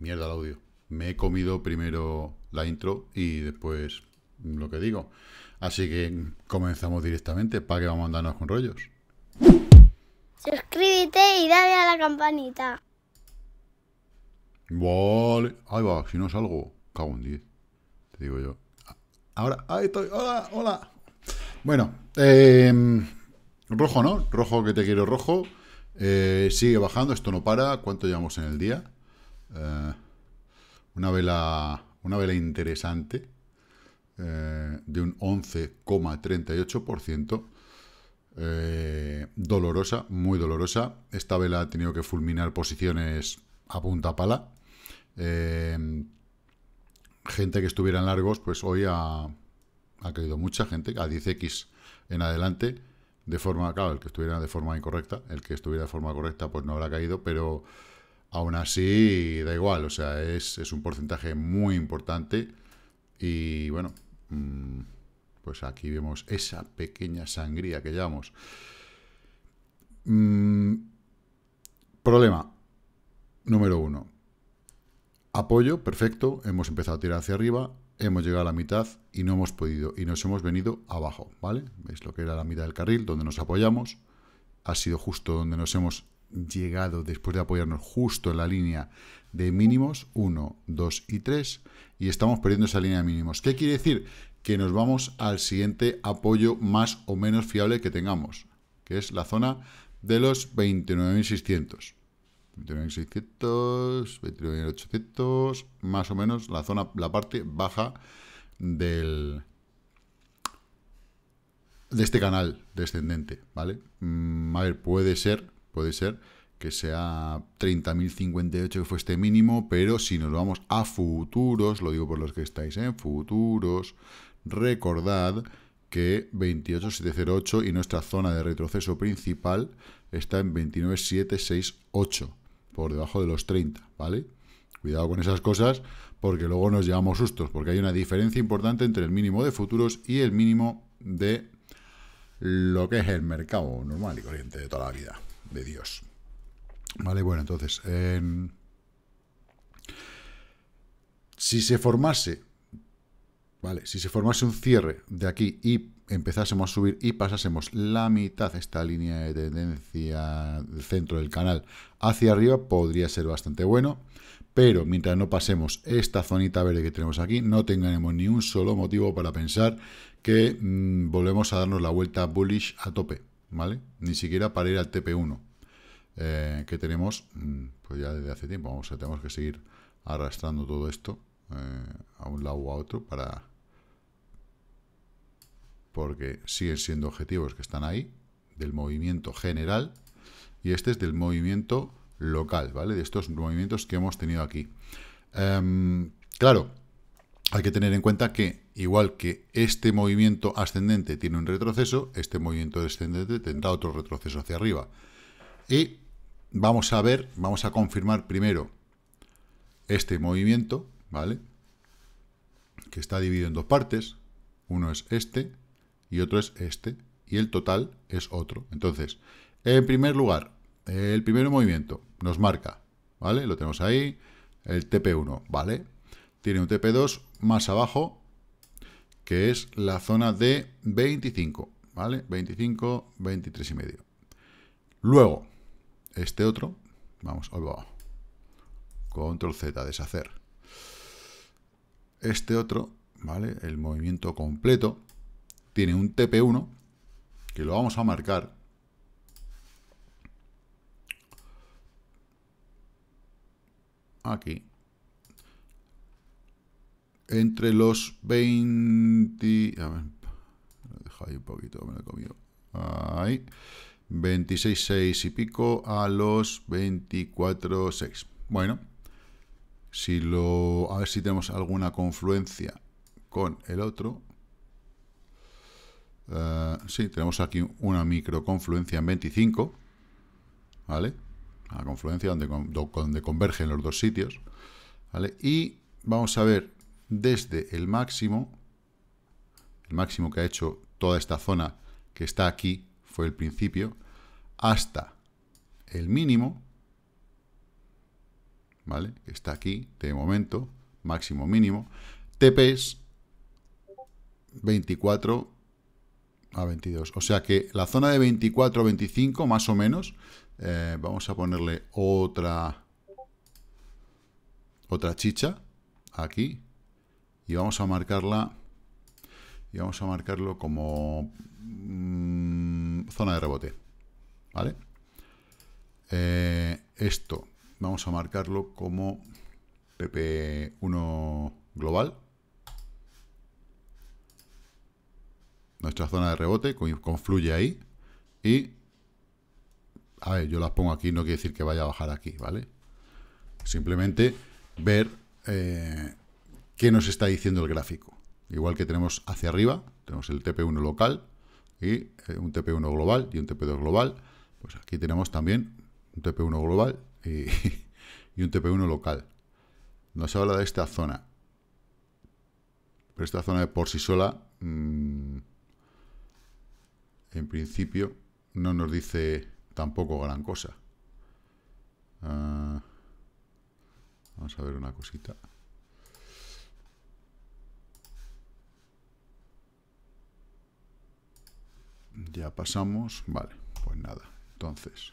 Mierda el audio. Me he comido primero la intro y después lo que digo. Así que comenzamos directamente. ¿Para qué vamos a andarnos con rollos? Suscríbete y dale a la campanita. Vale. Ahí va, si no salgo, cago en 10. Te digo yo. Ahora, ahí estoy. Hola, hola. Bueno, em, rojo, ¿no? Rojo que te quiero rojo. Eh, sigue bajando, esto no para. ¿Cuánto llevamos en el día? Eh, una, vela, una vela interesante eh, de un 11,38%. Eh, dolorosa, muy dolorosa. Esta vela ha tenido que fulminar posiciones a punta pala. gente que estuviera en largos, pues hoy ha, ha, caído mucha gente, a 10x en adelante, de forma, claro, el que estuviera de forma incorrecta, el que estuviera de forma correcta, pues no habrá caído, pero Aún así, da igual, o sea, es, un porcentaje muy importante. Y bueno, mm, pues aquí vemos esa pequeña sangría que llevamos. Mm, problema número uno. Apoyo, perfecto, hemos empezado a tirar hacia arriba, hemos llegado a la mitad y no hemos podido, y nos hemos venido abajo, ¿vale? ¿Veis lo que era la mitad del carril, donde nos apoyamos? Ha sido justo donde nos hemos llegado después de apoyarnos justo en la línea de mínimos 1, 2 y 3 y estamos perdiendo esa línea de mínimos. ¿Qué quiere decir? Que nos vamos al siguiente apoyo más o menos fiable que tengamos, que es la zona de los 29.600. 29.600, 29.800, más o menos la zona, la parte baja del de este canal descendente, ¿vale? Mm, a ver, puede ser Puede ser que sea 30.058 que fue este mínimo, pero si nos vamos a futuros, lo digo por los que estáis en futuros, recordad que 28.708 y nuestra zona de retroceso principal está en 29.768, por debajo de los 30, ¿vale? Cuidado con esas cosas porque luego nos llevamos sustos, porque hay una diferencia importante entre el mínimo de futuros y el mínimo de lo que es el mercado normal y corriente de toda la vida de Dios. Vale, bueno, entonces, si se formase, vale, si se formase un cierre de aquí y empezásemos a subir y pasásemos la mitad, esta línea de tendencia del centro del canal hacia arriba, podría ser bastante bueno, pero mientras no pasemos esta zonita verde que tenemos aquí, no tengamos ni un solo motivo para pensar que mm, volvemos a darnos la vuelta bullish a tope. ¿vale? Ni siquiera para ir al TP1, eh, que tenemos, mm, pues ya desde hace tiempo, vamos tenemos que seguir arrastrando todo esto eh, a un lado o a otro para... Porque siguen siendo objetivos que están ahí, del movimiento general, y este es del movimiento local, ¿vale? De estos movimientos que hemos tenido aquí. Em, claro, hay que tener en cuenta que, igual que este movimiento ascendente tiene un retroceso, este movimiento descendente tendrá otro retroceso hacia arriba. Y vamos a ver, vamos a confirmar primero este movimiento, ¿vale? Que está dividido en dos partes. Uno es este y otro es este. Y el total es otro. Entonces, en primer lugar, el primer movimiento nos marca, ¿vale? Lo tenemos ahí, el TP1, ¿vale? Tiene un TP2, más abajo, que es la zona de 25, ¿vale? 25, 23 y medio. Luego, este otro, vamos, control Z, deshacer. Este otro, ¿vale? El movimiento completo, tiene un TP1, que lo vamos a marcar. Aquí entre los 20... A ver, lo ahí un poquito, me lo he comido. Ahí. 26, 6 y pico a los 24, 6. Bueno, si lo, a ver si tenemos alguna confluencia con el otro. Eh, sí, tenemos aquí una micro confluencia en 25, ¿vale? La confluencia donde, donde convergen los dos sitios, ¿vale? Y vamos a ver desde el máximo, el máximo que ha hecho toda esta zona que está aquí, fue el principio, hasta el mínimo, ¿vale? Que está aquí, de momento, máximo mínimo. TPs 24 a 22. O sea que la zona de 24 a 25, más o menos, eh, vamos a ponerle otra, otra chicha aquí y vamos a marcarla y vamos a marcarlo como mm, zona de rebote. ¿Vale? Eh, esto vamos a marcarlo como PP1 global. Nuestra zona de rebote confluye ahí. Y, a ver, yo las pongo aquí, no quiere decir que vaya a bajar aquí, ¿vale? Simplemente ver eh, qué nos está diciendo el gráfico. Igual que tenemos hacia arriba, tenemos el TP1 local, y eh, un TP1 global y un TP2 global. Pues aquí tenemos también un TP1 global y, un TP1 local. Nos habla de esta zona. Pero esta zona por sí sola, mm, en principio, no nos dice tampoco gran cosa. Ah, vamos a ver una cosita. ya pasamos, vale, pues nada, entonces,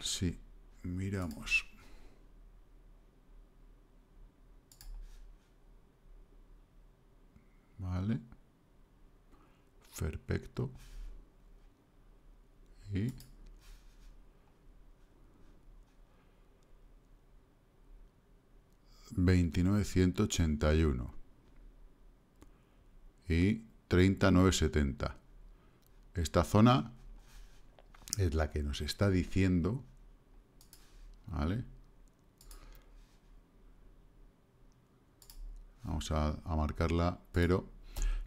si miramos, vale, perfecto, y veintinueve ochenta y uno y 3970. Esta zona es la que nos está diciendo, Vamos a, marcarla, pero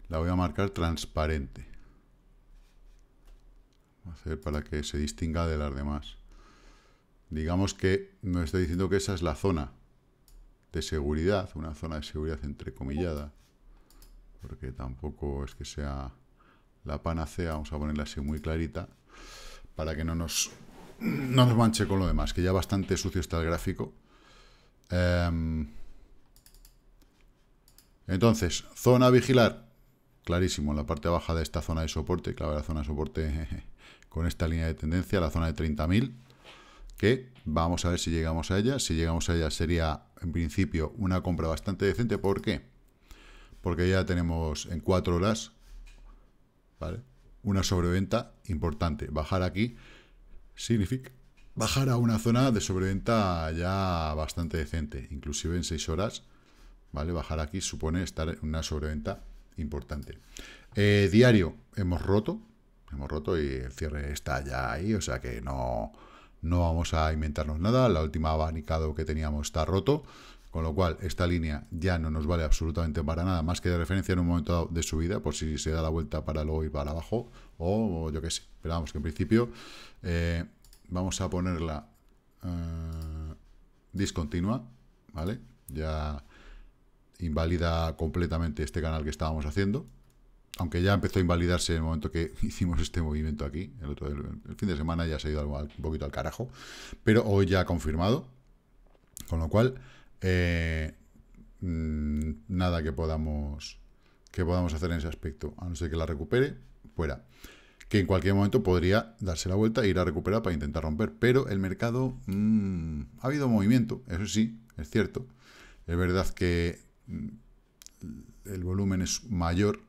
la voy a marcar transparente. hacer para que se distinga de las demás. Digamos que nos está diciendo que esa es la zona de seguridad, una zona de seguridad entrecomillada porque tampoco es que sea la panacea, vamos a ponerla así muy clarita, para que no nos, nos manche con lo demás, que ya bastante sucio está el gráfico. Em, entonces, zona vigilar, clarísimo, en la parte baja de esta zona de soporte, clave la zona de soporte con esta línea de tendencia, la zona de 30.000, que vamos a ver si llegamos a ella. Si llegamos a ella sería, en principio, una compra bastante decente. ¿Por qué? porque ya tenemos en cuatro horas, Una sobreventa importante. Bajar aquí significa bajar a una zona de sobreventa ya bastante decente, inclusive en seis horas, ¿vale? Bajar aquí supone estar en una sobreventa importante. Eh, diario, hemos roto, hemos roto y el cierre está ya ahí, o sea que no, no vamos a inventarnos nada, la última abanicado que teníamos está roto, con lo cual, esta línea ya no nos vale absolutamente para nada, más que de referencia en un momento de subida, por si se da la vuelta para luego ir para abajo, o, yo qué sé. Pero vamos, que en principio eh, vamos a ponerla eh, discontinua, ¿vale? Ya invalida completamente este canal que estábamos haciendo, aunque ya empezó a invalidarse en el momento que hicimos este movimiento aquí, el, fin de semana ya se ha ido un poquito al carajo, pero hoy ya ha confirmado, con lo cual eh, mm, nada que podamos, que podamos hacer en ese aspecto. A no ser que la recupere, fuera. Que en cualquier momento podría darse la vuelta e ir a recuperar para intentar romper. Pero el mercado... Mm, ha habido movimiento, eso sí, es cierto. Es verdad que mm, el volumen es mayor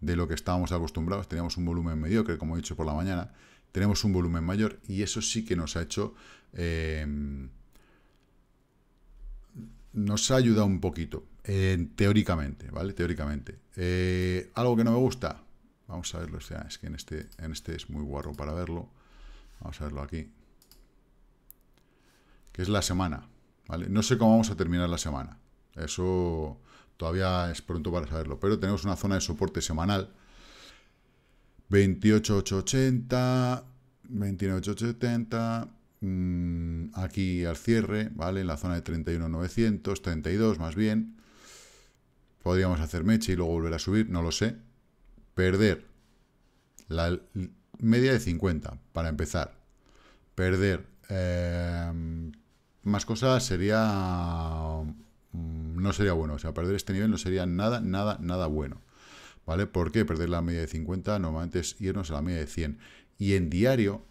de lo que estábamos acostumbrados. Teníamos un volumen mediocre, como he dicho por la mañana. Tenemos un volumen mayor y eso sí que nos ha hecho... Eh, nos ha ayudado un poquito, eh, teóricamente, ¿vale? Teóricamente. Eh, algo que no me gusta, vamos a verlo, es que en este, en este es muy guarro para verlo, vamos a verlo aquí, que es la semana, ¿vale? No sé cómo vamos a terminar la semana, eso todavía es pronto para saberlo, pero tenemos una zona de soporte semanal, 28.880, 29.870... Mm, aquí al cierre, ¿vale? En la zona de 31.900, 32 más bien. Podríamos hacer mecha y luego volver a subir, no lo sé. Perder la media de 50 para empezar. Perder em, más cosas sería... Mm, no sería bueno. O sea, perder este nivel no sería nada, nada, nada bueno. ¿Vale? ¿Por qué perder la media de 50? Normalmente es irnos a la media de 100. Y en diario,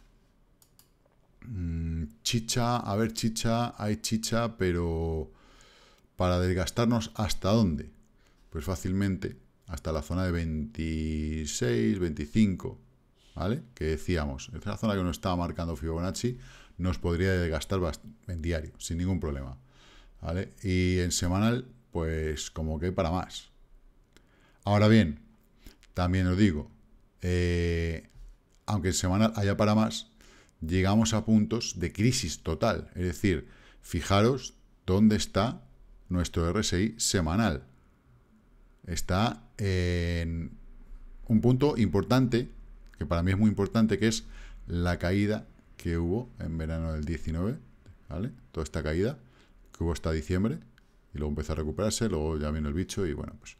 Mm, chicha, a ver, chicha, hay chicha, pero para desgastarnos hasta dónde? Pues fácilmente hasta la zona de 26, 25, ¿vale? Que decíamos, es la zona que nos estaba marcando Fibonacci, nos podría desgastar en diario, sin ningún problema, ¿vale? Y en semanal, pues como que para más. Ahora bien, también os digo, eh, aunque en semanal haya para más, llegamos a puntos de crisis total. Es decir, fijaros dónde está nuestro RSI semanal. Está en un punto importante, que para mí es muy importante, que es la caída que hubo en verano del 19, ¿vale? Toda esta caída que hubo hasta diciembre, y luego empezó a recuperarse, luego ya vino el bicho y bueno, pues...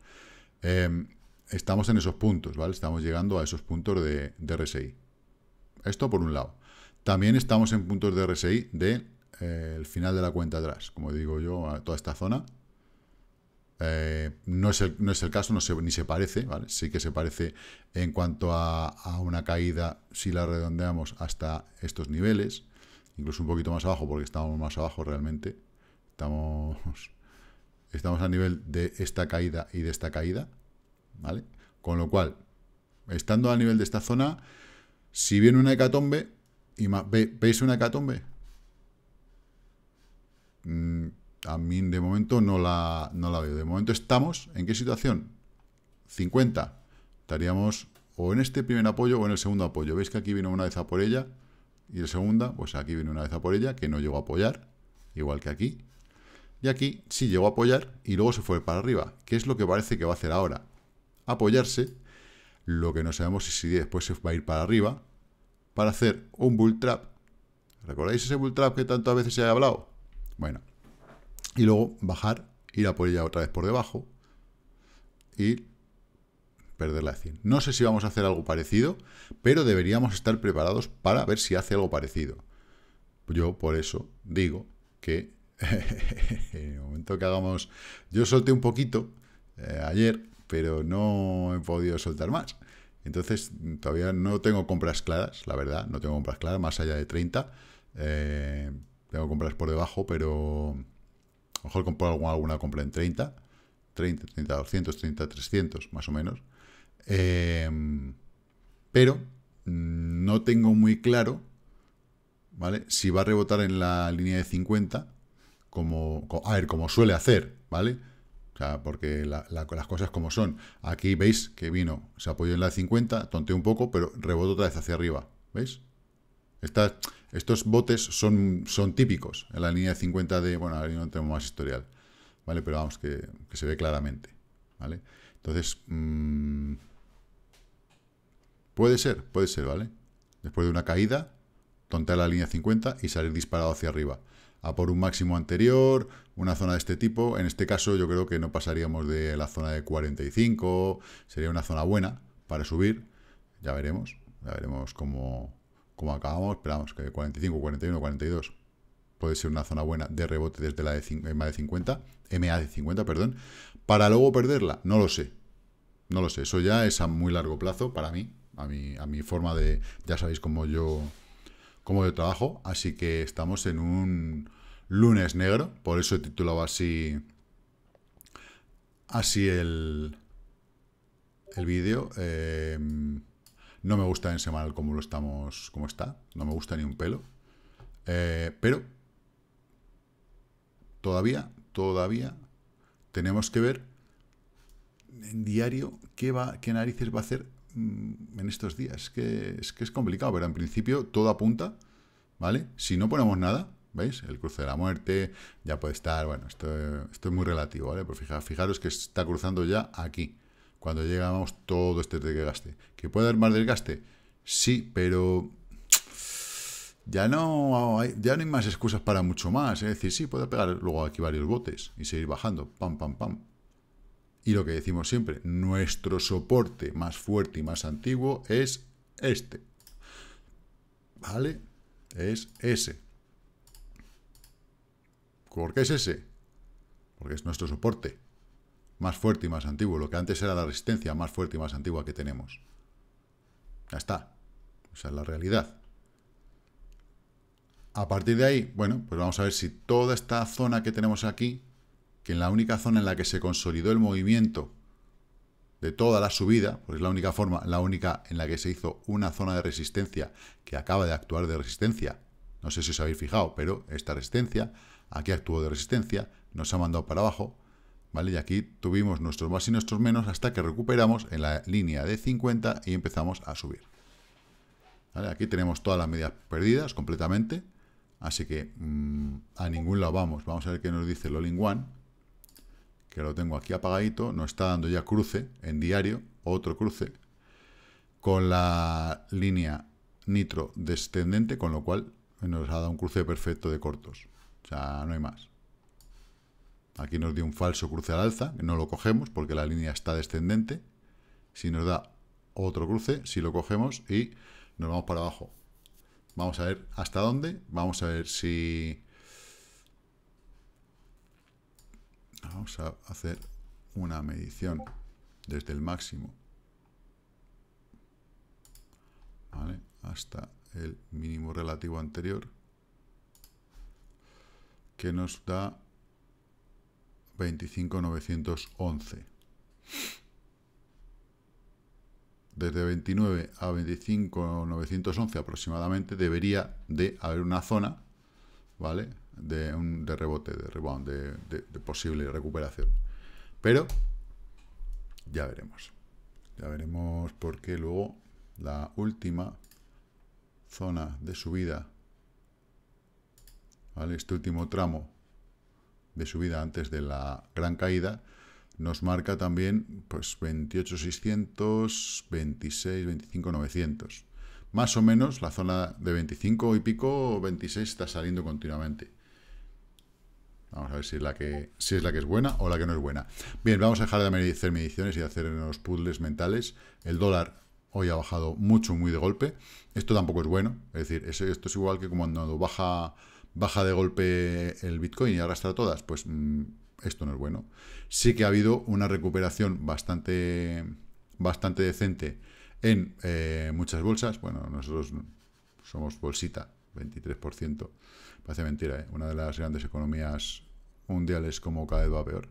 Em, estamos en esos puntos, ¿vale? Estamos llegando a esos puntos de RSI. Esto por un lado. También estamos en puntos de RSI del de, eh, final de la cuenta atrás, como digo yo, toda esta zona. Eh, no, es el, no, es el, caso, no ni se parece, Sí que se parece en cuanto a, una caída, si la redondeamos hasta estos niveles, incluso un poquito más abajo, porque estamos más abajo realmente. Estamos, estamos a nivel de esta caída y de esta caída, ¿vale? Con lo cual, estando a nivel de esta zona, si viene una hecatombe, ¿Veis una hecatombe? Mm, a mí de momento no la, la veo. De momento estamos, ¿en qué situación? 50. Estaríamos o en este primer apoyo o en el segundo apoyo. ¿Veis que aquí vino una vez a por ella? Y el segunda, pues aquí viene una vez a por ella, que no llegó a apoyar, igual que aquí. Y aquí sí llegó a apoyar y luego se fue para arriba, ¿Qué es lo que parece que va a hacer ahora. Apoyarse, lo que no sabemos es si después se va a ir para arriba para hacer un bull trap. ¿Recordáis ese bull trap que tantas veces se ha hablado? Bueno, y luego bajar, ir a por ella otra vez por debajo y perder la de 100. No sé si vamos a hacer algo parecido, pero deberíamos estar preparados para ver si hace algo parecido. Yo por eso digo que en el momento que hagamos... Yo solté un poquito eh, ayer, pero no he podido soltar más. Entonces, todavía no tengo compras claras, la verdad, no tengo compras claras, más allá de 30. Eh, tengo compras por debajo, pero a lo mejor compro alguna, alguna compra en 30, 30, 30, 200, 30, 300, más o menos. Eh, pero mm, no tengo muy claro ¿vale? si va a rebotar en la línea de 50, como, a ver, como suele hacer, ¿vale? porque las cosas como son. Aquí veis que vino, se apoyó en la de 50, tonteó un poco, pero rebotó otra vez hacia arriba. ¿Veis? estos botes son, son típicos en la línea de 50 de... Bueno, ahí no tenemos más historial, ¿vale? Pero vamos, que, se ve claramente, ¿vale? Entonces, mm, puede ser, puede ser, ¿vale? Después de una caída, tontear la línea 50 y salir disparado hacia arriba a por un máximo anterior, una zona de este tipo. En este caso yo creo que no pasaríamos de la zona de 45, sería una zona buena para subir. Ya veremos, ya veremos cómo, acabamos. Esperamos que 45, 41, 42 puede ser una zona buena de rebote desde la de MA de 50, MA de 50, perdón, para luego perderla, no lo sé. No lo sé, eso ya es a muy largo plazo para mí, a mi, a mi forma de, ya sabéis cómo yo como de trabajo, así que estamos en un lunes negro, por eso he titulado así, así el, el vídeo. Em, no me gusta en semanal como lo estamos, como está, no me gusta ni un pelo, eh, pero todavía, todavía tenemos que ver en diario qué, va, qué narices va a hacer Mm, en estos días. Es que, es complicado, pero en principio todo apunta, ¿vale? Si no ponemos nada, ¿veis? El cruce de la muerte ya puede estar, bueno, esto, es muy relativo, ¿vale? Pero fijaros que está cruzando ya aquí, cuando llegamos todo este desgaste. ¿Que puede haber más desgaste? Sí, pero ya no, hay, ya no hay más excusas para mucho más. Es decir, sí, puede pegar luego aquí varios botes y seguir bajando, pam, pam, pam. Y lo que decimos siempre, nuestro soporte más fuerte y más antiguo es este. ¿Vale? Es ese. ¿Por qué es ese? Porque es nuestro soporte más fuerte y más antiguo. Lo que antes era la resistencia más fuerte y más antigua que tenemos. Ya está. Esa es la realidad. A partir de ahí, bueno, pues vamos a ver si toda esta zona que tenemos aquí que en la única zona en la que se consolidó el movimiento de toda la subida, porque es la única forma, la única en la que se hizo una zona de resistencia que acaba de actuar de resistencia. No sé si os habéis fijado, pero esta resistencia, aquí actuó de resistencia, nos ha mandado para abajo, ¿vale? Y aquí tuvimos nuestros más y nuestros menos hasta que recuperamos en la línea de 50 y empezamos a subir. Aquí tenemos todas las medias perdidas completamente, así que mm, a ningún lado vamos. Vamos a ver qué nos dice Lolling One que lo tengo aquí apagadito, nos está dando ya cruce en diario, otro cruce, con la línea nitro descendente, con lo cual nos ha dado un cruce perfecto de cortos. O sea, no hay más. Aquí nos dio un falso cruce al alza, que no lo cogemos porque la línea está descendente. Si nos da otro cruce, si lo cogemos y nos vamos para abajo. Vamos a ver hasta dónde. Vamos a ver si Vamos a hacer una medición desde el máximo hasta el mínimo relativo anterior que nos da 25.911 desde 29 a 25.911 aproximadamente debería de haber una zona ¿vale? de, un, de rebote, de rebound, de, posible recuperación. Pero ya veremos. Ya veremos porque luego la última zona de subida, ¿vale? este último tramo de subida antes de la gran caída, nos marca también pues 28.600, 26, 25.900. Más o menos la zona de 25 y pico, 26 está saliendo continuamente. Vamos a ver si es la que, si es, la que es buena o la que no es buena. Bien, vamos a dejar de hacer mediciones y hacer unos puzzles mentales. El dólar hoy ha bajado mucho, muy de golpe. Esto tampoco es bueno. Es decir, esto es igual que cuando baja, baja de golpe el Bitcoin y arrastra todas. Pues mm, esto no es bueno. Sí que ha habido una recuperación bastante, bastante decente en eh, muchas bolsas. Bueno, nosotros somos bolsita, 23%. Parece mentira, ¿eh? Una de las grandes economías mundiales como cada vez va peor.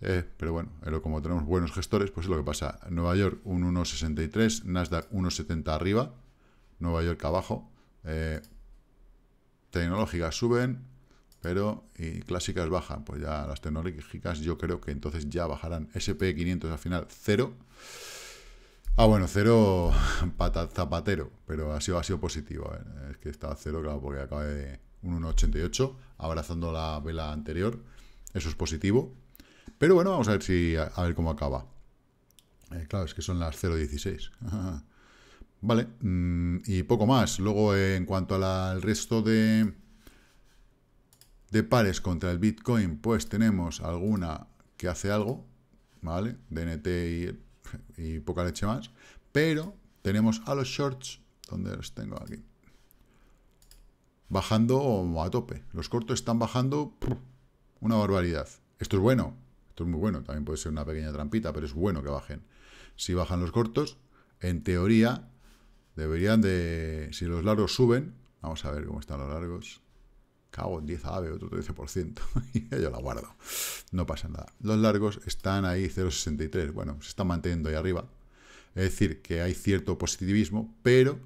Eh, pero bueno, eh, como tenemos buenos gestores, pues es lo que pasa. Nueva York un 1,63, Nasdaq 1,70 arriba, Nueva York abajo. Eh, tecnológicas suben, pero y clásicas bajan. Pues ya las tecnológicas yo creo que entonces ya bajarán. SP500 al final cero. Ah, bueno, cero zapatero, pero ha sido, ha sido positivo. Es que está cero, claro, porque acaba de un 1,88, abrazando la vela anterior. Eso es positivo. Pero bueno, vamos a ver, si, a, ver cómo acaba. Eh, claro, es que son las 0,16. vale, mm, y poco más. Luego, en cuanto al resto de, de pares contra el Bitcoin, pues tenemos alguna que hace algo, ¿vale? DNT y, y poca leche más. Pero tenemos a los shorts, donde los tengo aquí bajando a tope. Los cortos están bajando una barbaridad. Esto es bueno, esto es muy bueno, también puede ser una pequeña trampita, pero es bueno que bajen. Si bajan los cortos, en teoría, deberían de... Si los largos suben, vamos a ver cómo están los largos. Cago en 10 AVE, otro 13%. Yo la guardo. No pasa nada. Los largos están ahí 0,63. Bueno, se están manteniendo ahí arriba. Es decir, que hay cierto positivismo, pero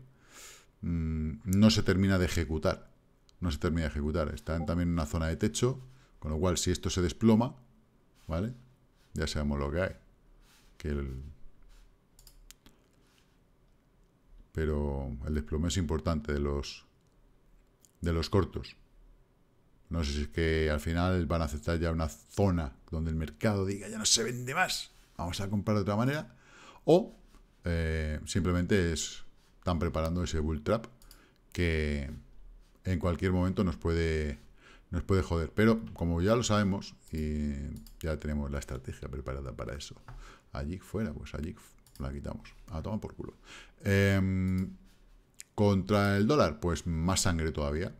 mm, no se termina de ejecutar no se termina de ejecutar. Está también en una zona de techo, con lo cual si esto se desploma, ¿vale? Ya sabemos lo que hay. Que Pero el desplome es importante de los, de los cortos. No sé si es que al final van a aceptar ya una zona donde el mercado diga ya no se vende más, vamos a comprar de otra manera. O eh, simplemente es, están preparando ese bull trap que, en cualquier momento nos puede, nos puede joder. Pero como ya lo sabemos, y ya tenemos la estrategia preparada para eso. Allí fuera, pues allí la quitamos. A tomar por culo. Em, contra el dólar, pues más sangre todavía.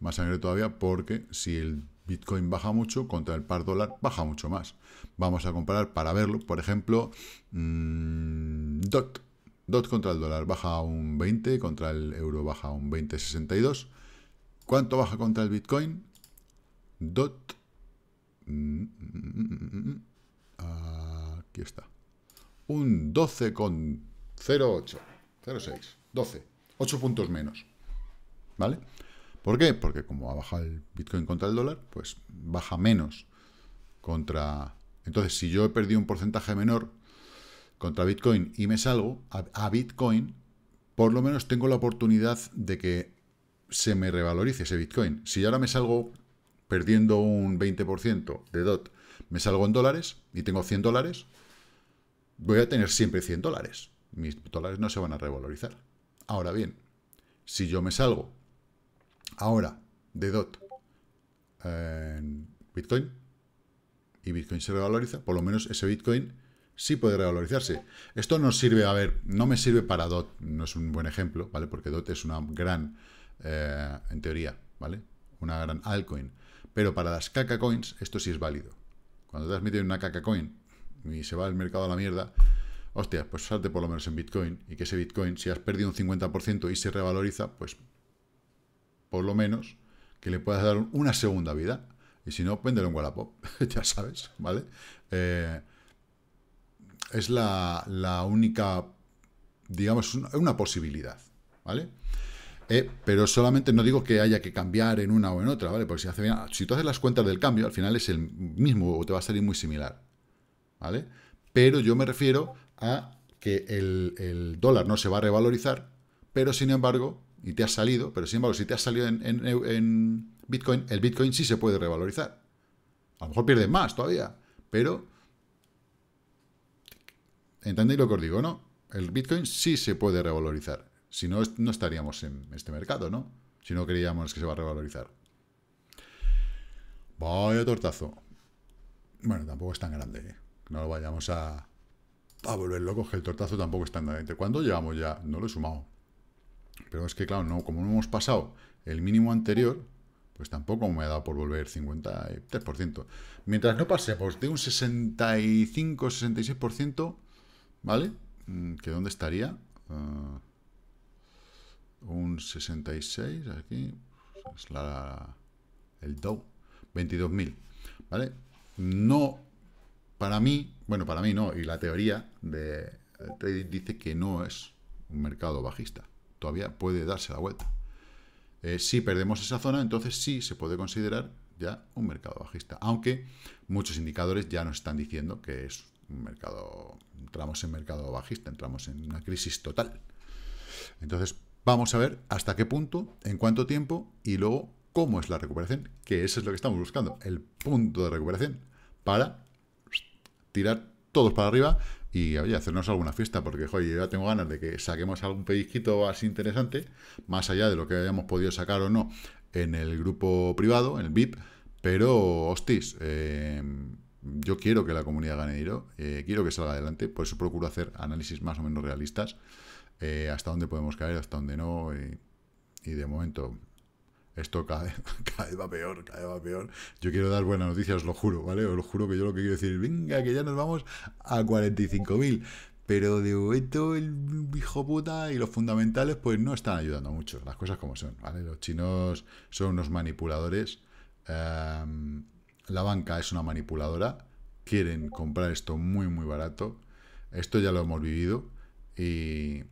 Más sangre todavía porque si el Bitcoin baja mucho, contra el par dólar baja mucho más. Vamos a comparar para verlo, por ejemplo, mm, DOT. DOT contra el dólar baja un 20, contra el euro baja un 20,62. ¿Cuánto baja contra el Bitcoin? DOT. Aquí está. Un 12,08. 0,6. 12. 8 puntos menos. ¿Vale? ¿Por qué? Porque como ha bajado el Bitcoin contra el dólar, pues baja menos contra... Entonces, si yo he perdido un porcentaje menor contra Bitcoin y me salgo a, Bitcoin, por lo menos tengo la oportunidad de que se me revalorice ese Bitcoin. Si ahora me salgo perdiendo un 20% de DOT, me salgo en dólares y tengo 100 dólares, voy a tener siempre 100 dólares. Mis dólares no se van a revalorizar. Ahora bien, si yo me salgo ahora de DOT eh, en Bitcoin y Bitcoin se revaloriza, por lo menos ese Bitcoin sí puede revalorizarse. Esto no sirve, a ver, no me sirve para DOT, no es un buen ejemplo, ¿vale? Porque DOT es una gran, eh, en teoría, ¿vale? Una gran altcoin. Pero para las caca coins, esto sí es válido. Cuando te has metido una caca coin y se va el mercado a la mierda, hostia, pues salte por lo menos en Bitcoin y que ese Bitcoin, si has perdido un 50% y se revaloriza, pues por lo menos que le puedas dar una segunda vida. Y si no, véndelo en Wallapop, ya sabes, ¿vale? Eh, es la, única, digamos, una posibilidad, ¿vale? Eh, pero solamente no digo que haya que cambiar en una o en otra, ¿vale? Porque si, hace, si tú haces las cuentas del cambio, al final es el mismo o te va a salir muy similar, ¿vale? Pero yo me refiero a que el, dólar no se va a revalorizar, pero sin embargo, y te ha salido, pero sin embargo, si te ha salido en, en Bitcoin, el Bitcoin sí se puede revalorizar. A lo mejor pierdes más todavía, pero ¿Entendéis lo que os digo, no? El Bitcoin sí se puede revalorizar. Si no, no estaríamos en este mercado, ¿no? Si no creíamos que se va a revalorizar. Vaya tortazo. Bueno, tampoco es tan grande, ¿eh? No lo vayamos a, a volver locos, que el tortazo tampoco es tan grande. ¿Cuándo llevamos ya? No lo he sumado. Pero es que, claro, no, como no hemos pasado el mínimo anterior, pues tampoco me ha dado por volver 53%. Mientras no pasemos de un 65-66%, ¿Vale? Mm, ¿Que dónde estaría? Ah, un 66 aquí. Es la, el Dow. 22.000. ¿Vale? No, para mí, bueno, para mí no. Y la teoría de eh, trading dice que no es un mercado bajista. Todavía puede darse la vuelta. Eh, si perdemos esa zona, entonces sí se puede considerar ya un mercado bajista. Aunque muchos indicadores ya nos están diciendo que es mercado, entramos en mercado bajista, entramos en una crisis total. Entonces, vamos a ver hasta qué punto, en cuánto tiempo y luego cómo es la recuperación, que eso es lo que estamos buscando, el punto de recuperación para tirar todos para arriba y oye, hacernos alguna fiesta, porque joder, yo ya tengo ganas de que saquemos algún pellizquito así interesante, más allá de lo que hayamos podido sacar o no en el grupo privado, en el VIP, pero hostis, eh, yo quiero que la comunidad gane dinero, eh, quiero que salga adelante, por eso procuro hacer análisis más o menos realistas, eh, hasta dónde podemos caer, hasta dónde no, y, de momento esto cae cae va peor, cae va peor. Yo quiero dar buenas noticias, os lo juro, ¿vale? Os lo juro que yo lo que quiero decir, venga, que ya nos vamos a 45.000. Pero de momento el hijo puta y los fundamentales pues no están ayudando mucho, las cosas como son, ¿vale? Los chinos son unos manipuladores. Em, la banca es una manipuladora, quieren comprar esto muy, muy barato. Esto ya lo hemos vivido y,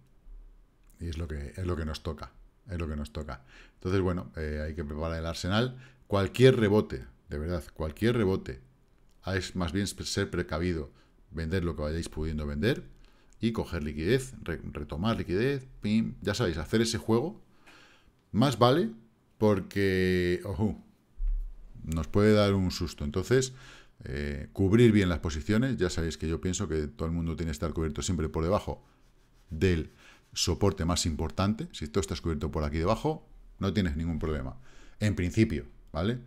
y es, lo que, es lo que nos toca. Es lo que nos toca. Entonces, bueno, eh, hay que preparar el arsenal. Cualquier rebote, de verdad, cualquier rebote, es más bien ser precavido, vender lo que vayáis pudiendo vender y coger liquidez, retomar liquidez, ya sabéis, hacer ese juego. Más vale porque, ojo, nos puede dar un susto. Entonces, eh, cubrir bien las posiciones. Ya sabéis que yo pienso que todo el mundo tiene que estar cubierto siempre por debajo del soporte más importante. Si tú estás cubierto por aquí debajo, no tienes ningún problema. En principio, ¿vale?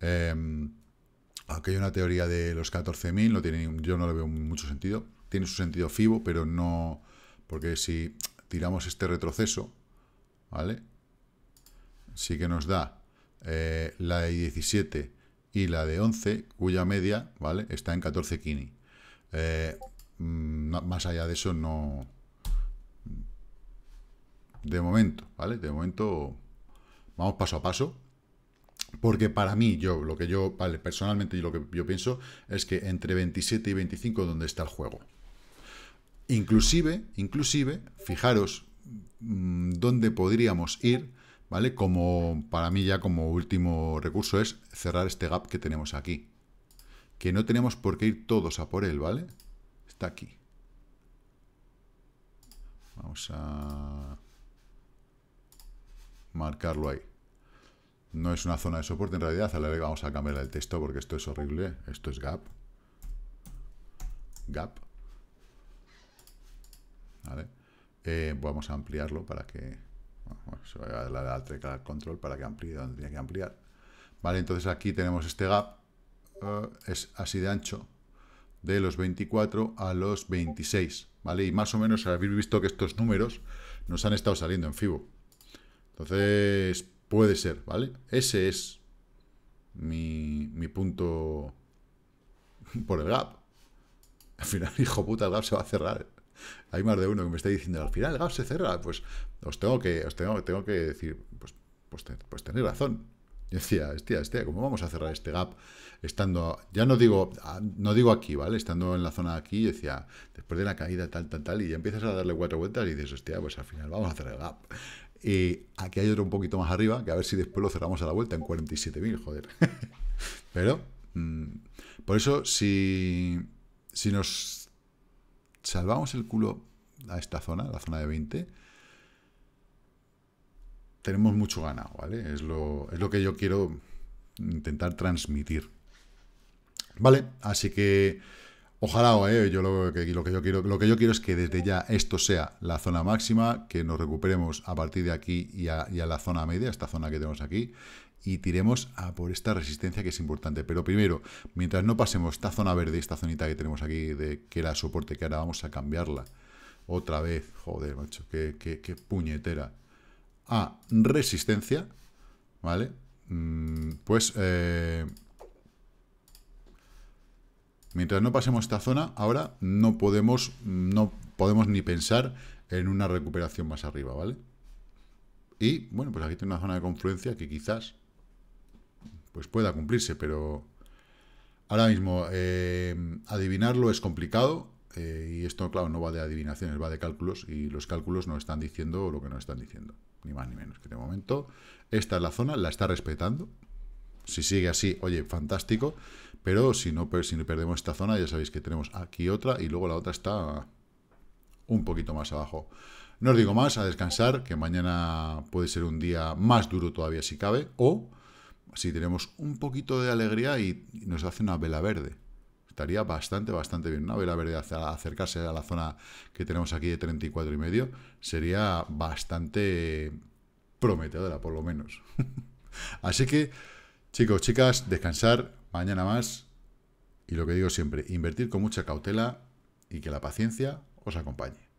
Em, aquí hay una teoría de los 14.000, no yo no le veo mucho sentido. Tiene su sentido FIBO, pero no... Porque si tiramos este retroceso, ¿vale? Sí que nos da eh, la de 17 y la de 11, cuya media vale está en 14 kini. Eh, mm, más allá de eso, no... De momento, ¿vale? De momento vamos paso a paso. Porque para mí, yo, lo que yo, vale, personalmente, y lo que yo pienso es que entre 27 y 25 donde está el juego. Inclusive, inclusive, fijaros mm, dónde podríamos ir ¿vale? Como para mí ya como último recurso es cerrar este gap que tenemos aquí. Que no tenemos por qué ir todos a por él, ¿vale? Está aquí. Vamos a marcarlo ahí. No es una zona de soporte en realidad, vamos a cambiar el texto porque esto es horrible. Esto es gap. Gap. Vale. Eh, vamos a ampliarlo para que se va a dar la tecla control para que amplíe donde tenía que ampliar. Vale, entonces aquí tenemos este gap, eh, es así de ancho, de los 24 a los 26, ¿vale? Y más o menos habéis visto que estos números nos han estado saliendo en FIBO. Entonces, puede ser, ¿vale? Ese es mi, mi punto por el gap. Al final, hijo puta, el gap se va a cerrar. ¿eh? Hay más de uno que me está diciendo, al final el gap se cerra. Pues os tengo que, os tengo, tengo que decir, pues, pues, pues tenéis razón. Yo decía, hostia, hostia, ¿cómo vamos a cerrar este gap? Estando, ya no digo, ah, no digo aquí, ¿vale? Estando en la zona de aquí, yo decía, después de la caída tal, tal, tal, y ya empiezas a darle cuatro vueltas y dices, hostia, pues al final vamos a cerrar el gap. Y aquí hay otro un poquito más arriba, que a ver si después lo cerramos a la vuelta en 47.000, joder. Pero, mm, por eso, si, si nos salvamos el culo a esta zona, la zona de 20, tenemos mucho ganado, ¿vale? Es lo, es lo que yo quiero intentar transmitir. Vale, así que... Ojalá, eh, yo lo que, yo quiero, lo que yo quiero es que desde ya esto sea la zona máxima, que nos recuperemos a partir de aquí y a, la zona media, esta zona que tenemos aquí, y tiremos a por esta resistencia que es importante. Pero primero, mientras no pasemos esta zona verde, esta zonita que tenemos aquí, de, que era soporte, que ahora vamos a cambiarla otra vez, joder, macho, qué, puñetera, a resistencia, ¿vale? Mm, pues eh, Mientras no pasemos esta zona, ahora no podemos, mm, no podemos ni pensar en una recuperación más arriba, ¿vale? Y, bueno, pues aquí tiene una zona de confluencia que quizás pues pueda cumplirse, pero ahora mismo eh, adivinarlo es complicado eh, y esto, claro, no va de adivinaciones, va de cálculos y los cálculos nos están diciendo lo que nos están diciendo, ni más ni menos que de momento. Esta es la zona, la está respetando, si sigue así, oye, fantástico. Pero si no, si perdemos esta zona, ya sabéis que tenemos aquí otra y luego la otra está un poquito más abajo. No os digo más, a descansar, que mañana puede ser un día más duro todavía si cabe, o si tenemos un poquito de alegría y nos hace una vela verde. Estaría bastante, bastante bien. Una vela verde acercarse a la zona que tenemos aquí de 34 y medio sería bastante prometedora, por lo menos. Así que Chicos, chicas, descansar, mañana más. Y lo que digo siempre, invertir con mucha cautela y que la paciencia os acompañe.